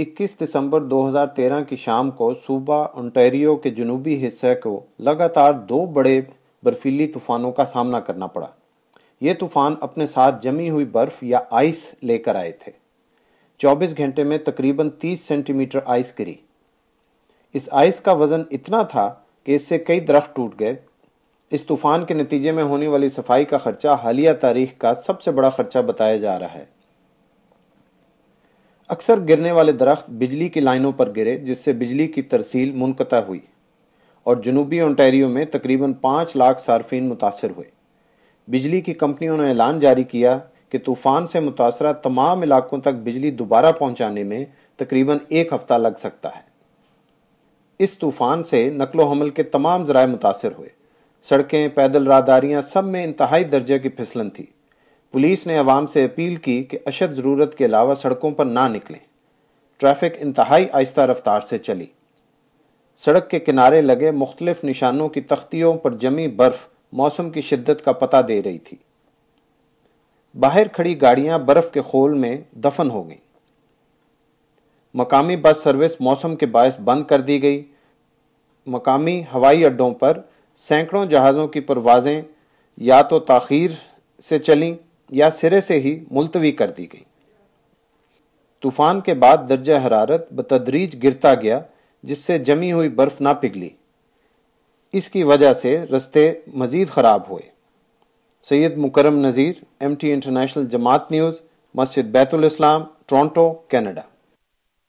21 दिसंबर 2013 की शाम को सूबा ओंटेरियो के जनूबी हिस्से को लगातार दो बड़े बर्फीली तूफानों का सामना करना पड़ा ये तूफान अपने साथ जमी हुई बर्फ या आइस लेकर आए थे 24 घंटे में तकरीबन 30 सेंटीमीटर आइस गिरी इस आइस का वजन इतना था कि इससे कई दरख्त टूट गए इस तूफान के नतीजे में होने वाली सफाई का खर्चा हालिया तारीख का सबसे बड़ा खर्चा बताया जा रहा है अक्सर गिरने वाले दरख्त बिजली की लाइनों पर गिरे जिससे बिजली की तरसील मुनकता हुई और जनूबी ओंटेरियो में तकरीबन पाँच लाख सार्फिन मुतासर हुए बिजली की कंपनियों ने ऐलान जारी किया कि तूफान से मुतासर तमाम इलाकों तक बिजली दोबारा पहुंचाने में तकरीबन एक हफ्ता लग सकता है इस तूफान से नकलो हमल के तमाम जराए मुतासर हुए सड़कें पैदल रादारियां सब में इंतहाई दर्जे की फिसलन थी पुलिस ने आवाम से अपील की कि अशद ज़रूरत के अलावा सड़कों पर ना निकलें ट्रैफिक इंतहाई आहिस्ता रफ्तार से चली सड़क के किनारे लगे मुख्तलिफ निशानों की तख्तियों पर जमी बर्फ मौसम की शिद्दत का पता दे रही थी बाहर खड़ी गाड़ियां बर्फ के खोल में दफन हो गईं मकामी बस सर्विस मौसम के बायस बंद कर दी गई मकामी हवाई अड्डों पर सैकड़ों जहाज़ों की परवाजें या तो ताखीर से चलीं या सिरे से ही मुलतवी कर दी गई तूफान के बाद दर्ज हरारत बतदरीज गिरता गया जिससे जमी हुई बर्फ ना पिघली इसकी वजह से रस्ते मज़ीद ख़राब हुए Syed Mukarram Nazir M T international जमात न्यूज़ मस्जिद बैतुल इस्लाम टोरंटो कनाडा